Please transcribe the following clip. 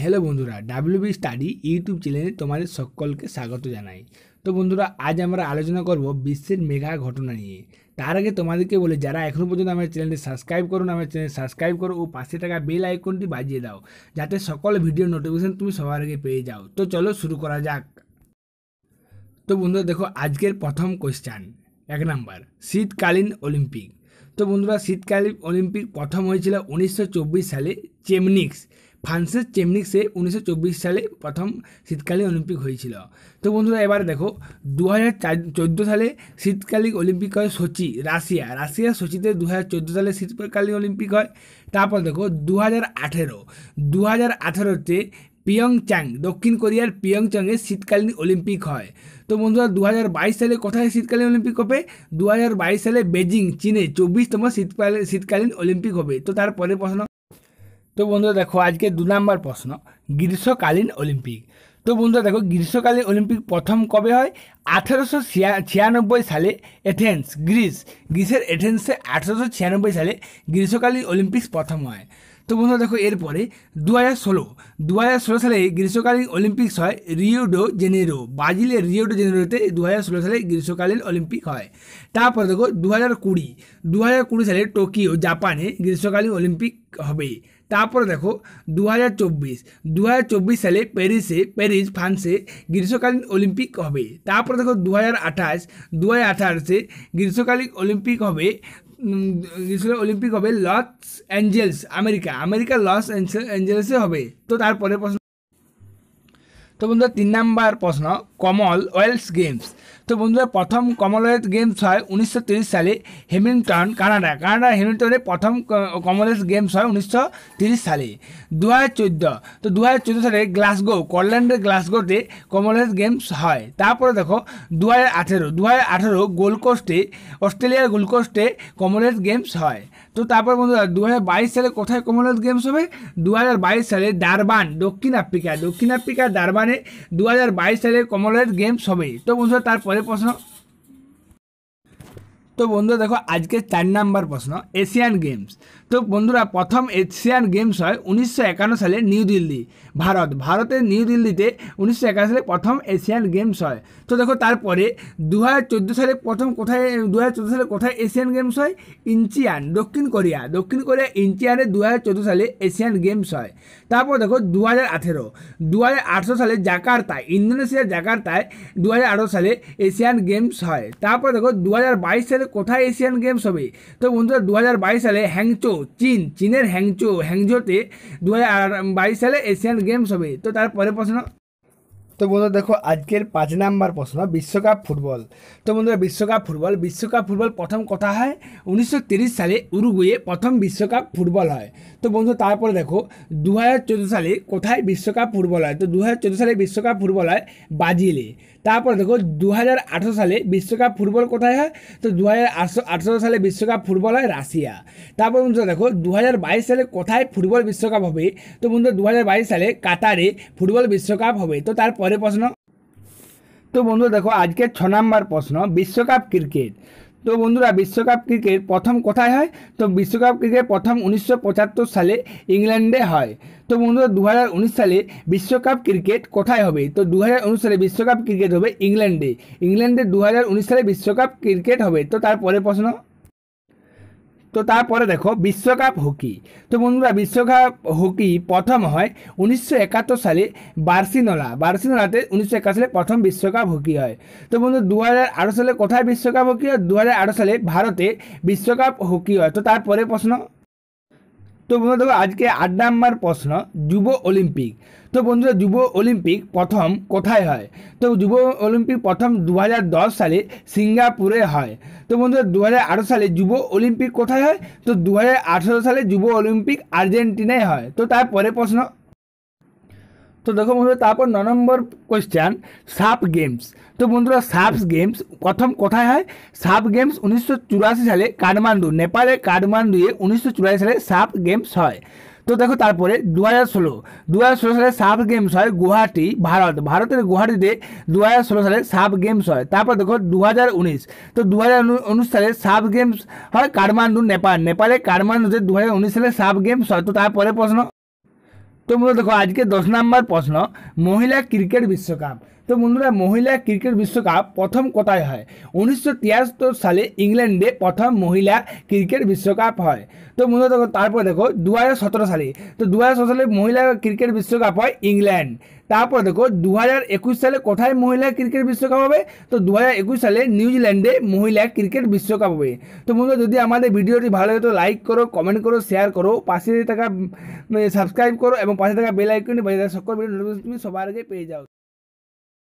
hello বন্ধুরা WB study YouTube চ্যানেলে তোমাদের সকলকে স্বাগত জানাই তো বন্ধুরা আজ আমরা আলোচনা করব বিশ্বের মেঘা ঘটনা নিয়ে তার আগে তোমাদেরকে বলে যারা এখনও পর্যন্ত আমার চ্যানেলটি সাবস্ক্রাইব করুন আমার চ্যানেল সাবস্ক্রাইব করো ও পাশে টাকা বেল আইকনটি বাজিয়ে দাও যাতে সকল ভিডিও নোটিফিকেশন তুমি সবার আগে পেয়ে যাও তো চলো শুরু করা যাক তো বন্ধুরা দেখো আজকের প্রথম কোয়েশ্চান এক নাম্বার শীতকালীন অলিম্পিক তো বন্ধুরা শীতকালীন অলিম্পিক প্রথম হয়েছিল উনিশশো সালে চেমনিক্স ফ্রান্সের চেমনিক্সে উনিশশো সালে প্রথম শীতকালীন অলিম্পিক হয়েছিল তো বন্ধুরা এবার দেখো দু হাজার সালে শীতকালীন অলিম্পিক হয় সচি রাশিয়া রাশিয়া সচিতে দু সালে শীতকালীন অলিম্পিক হয় তারপর দেখো দু হাজার আঠেরো দু হাজার আঠেরোতে পিয়ংচাং দক্ষিণ কোরিয়ার পিয়ংচাংয়ে শীতকালীন অলিম্পিক হয় তো বন্ধুরা দু সালে কোথায় শীতকালীন অলিম্পিক হবে দু সালে বেজিং চীনে চব্বিশতম শীতকালীন শীতকালীন অলিম্পিক হবে তো তারপরে প্রশ্ন তো বন্ধুরা দেখো আজকে দু নম্বর প্রশ্ন গ্রীষ্মকালীন অলিম্পিক তো বন্ধুরা দেখো গ্রীষ্মকালীন অলিম্পিক প্রথম কবে হয় আঠেরোশো ছিয়ানব্বই সালে এথেন্স গ্রিস গ্রিসের এথেন্সে আঠেরোশো ছিয়ানব্বই সালে গ্রীষ্মকালীন অলিম্পিক্স প্রথম হয় তো বন্ধুরা দেখো এরপরে দু হাজার ষোলো দু হাজার ষোলো সালে গ্রীষ্মকালীন অলিম্পিক্স হয় রিওডো জেনেরো ব্রাজিলের রিওডো জেনেরোতে দু হাজার ষোলো সালে গ্রীষ্মকালীন অলিম্পিক হয় তারপর দেখো দু হাজার কুড়ি দু হাজার কুড়ি সালে টোকিও জাপানে গ্রীষ্মকালীন অলিম্পিক হবে তারপরে দেখো দু হাজার চব্বিশ দু হাজার চব্বিশ সালে প্যারিসে প্যারিস ফ্রান্সে গ্রীষ্মকালীন অলিম্পিক হবে তারপরে দেখো দু হাজার আঠাশ দু হাজার আঠাশে গ্রীষ্মকালীন অলিম্পিক হবে গ্রীষ্মকালীন অলিম্পিক হবে Los Angeles America America Los অ্যাঞ্জেলসে হবে তো তারপরে প্রশ্ন তো বন্ধু তিন নাম্বার প্রশ্ন কমল ওয়েলস গেমস তো বন্ধুরা প্রথম কমনওয়েলথ গেমস হয় উনিশশো সালে হেমিংটন কানাডা কানাডা হেমিংটনে প্রথম কমনওয়েলথ গেমস হয় উনিশশো সালে দু হাজার তো দু হাজার সালে গ্লাসগো কল্যান্ডের গ্লাসগোতে কমনওয়েলথ গেমস হয় তারপরে দেখো দু হাজার আঠেরো দু হাজার আঠেরো গোলকোস্টে অস্ট্রেলিয়ার গোলকোস্টে কমনওয়েলথ গেমস হয় তো তারপর বন্ধুরা দু সালে কোথায় কমনওয়েলথ গেমস হবে দু সালে ডারবান দক্ষিণ আফ্রিকা দক্ষিণ আফ্রিকার ডারবানে দু সালে কমনওয়েলথ গেমস হবে তো বন্ধুরা তারপর ¿Qué তো বন্ধুরা দেখো আজকে চার নাম্বার প্রশ্ন এশিয়ান গেমস তো বন্ধুরা প্রথম এশিয়ান গেমস হয় উনিশশো সালে নিউ দিল্লি ভারত ভারতের নিউ দিল্লিতে উনিশশো সালে প্রথম এশিয়ান গেমস হয় তো দেখো তারপরে দু হাজার সালে প্রথম কোথায় দু হাজার সালে কোথায় এশিয়ান গেমস হয় ইঞ্চিয়ান দক্ষিণ কোরিয়া দক্ষিণ কোরিয়া ইঞ্চিয়ানে দু হাজার সালে এশিয়ান গেমস হয় তারপর দেখো দু হাজার আঠেরো দু সালে জাকার্তায় ইন্দোনেশিয়ার জাকার্তায় দু সালে এশিয়ান গেমস হয় তারপর দেখো দু সালে কোথায় এশিয়ান গেমস হবে তো বন্ধুরা দু সালে হ্যাংচো চীন চীনের হ্যাংচো হ্যাংজোতে দু সালে এশিয়ান গেমস হবে তো তার পরে প্রশ্ন তো বন্ধুরা দেখো আজকের পাঁচ নাম্বার প্রশ্ন বিশ্বকাপ ফুটবল তো বন্ধুরা বিশ্বকাপ ফুটবল বিশ্বকাপ ফুটবল প্রথম কথা হয় উনিশশো সালে উরুগুয়ে প্রথম বিশ্বকাপ ফুটবল হয় তো বন্ধু তারপরে দেখো দু হাজার সালে কোথায় বিশ্বকাপ ফুটবল হয় তো দু হাজার সালে বিশ্বকাপ ফুটবল হয় ব্রাজিলে তারপরে দেখো দু সালে বিশ্বকাপ ফুটবল কোথায় হয় তো দু হাজার সালে বিশ্বকাপ ফুটবল হয় রাশিয়া তারপর বন্ধুরা দেখো দু সালে কোথায় ফুটবল বিশ্বকাপ হবে তো বন্ধু দু সালে কাতারে ফুটবল বিশ্বকাপ হবে তো তারপর পরে প্রশ্ন তো বন্ধুরা দেখো আজকের ছ নম্বর প্রশ্ন বিশ্বকাপ ক্রিকেট তো বন্ধুরা বিশ্বকাপ ক্রিকেট প্রথম কোথায় হয় তো বিশ্বকাপ ক্রিকেট প্রথম উনিশশো সালে ইংল্যান্ডে হয় তো বন্ধুরা দু সালে বিশ্বকাপ ক্রিকেট কোথায় হবে তো দু সালে বিশ্বকাপ ক্রিকেট হবে ইংল্যান্ডে ইংল্যান্ডে দু সালে বিশ্বকাপ ক্রিকেট হবে তো তারপরে প্রশ্ন তো তারপরে দেখো বিশ্বকাপ হকি তো বন্ধুরা বিশ্বকাপ হকি প্রথম হয় উনিশশো একাত্তর সালে বার্সিনোলা বার্সিনোলাতে উনিশশো সালে প্রথম বিশ্বকাপ হকি হয় তো বন্ধু দু সালে কোথায় বিশ্বকাপ হকি হয় দু সালে ভারতে বিশ্বকাপ হকি হয় তো তারপরে প্রশ্ন তো বন্ধু দেখো আজকে আট নাম্বার প্রশ্ন যুব অলিম্পিক তো বন্ধুরা যুব অলিম্পিক প্রথম কোথায় হয় তো যুব অলিম্পিক প্রথম দু সালে সিঙ্গাপুরে হয় তো বন্ধুরা দু সালে যুব অলিম্পিক কোথায় হয় তো দু সালে যুব অলিম্পিক আর্জেন্টিনায় হয় তো তারপরে প্রশ্ন তো দেখো বন্ধুরা তারপর ন নম্বর কোয়েশ্চেন সাপ গেমস তো বন্ধুরা সাপস গেমস প্রথম কোথায় হয় সাপ গেমস উনিশশো সালে কাঠমান্ডু নেপালে কাঠমান্ডুয়ে উনিশশো সালে সাপ গেমস হয় তো দেখো তারপরে দু হাজার ষোলো দু হাজার ষোলো সালে সাব গেমস হয় গুয়াহাটি ভারত ভারতের গুয়াহাটিতে দু হাজার ষোলো সালে সাব গেমস হয় তারপর দেখো দু হাজার উনিশ তো দু হাজার উনিশ সালে সাব গেমস হয় কাঠমান্ডু নেপাল নেপালে কাঠমান্ডুতে দু হাজার উনিশ সালে সাব গেমস হয় তো তারপরে প্রশ্ন তোমরা দেখো আজকে দশ নম্বর প্রশ্ন মহিলা ক্রিকেট বিশ্বকাপ তো বন্ধুরা মহিলা ক্রিকেট বিশ্বকাপ প্রথম কোথায় হয় উনিশশো সালে ইংল্যান্ডে প্রথম মহিলা ক্রিকেট বিশ্বকাপ হয় তো বন্ধুরা দেখো তারপর দেখো দু সালে তো দু সালে মহিলা ক্রিকেট বিশ্বকাপ হয় ইংল্যান্ড তারপর দেখো দু সালে কোথায় মহিলা ক্রিকেট বিশ্বকাপ হবে তো দু সালে নিউজিল্যান্ডে মহিলা ক্রিকেট বিশ্বকাপ হবে তো বন্ধুরা যদি আমাদের ভিডিওটি ভালো লাগে তো লাইক করো কমেন্ট করো শেয়ার করো পাশে থাকা সাবস্ক্রাইব করো এবং পাশে থাকা বেল আইকনটি বাজিয়ে থাকা সকল ভিডিও নোটিফিকেশন তুমি সবার আগে পেয়ে যাও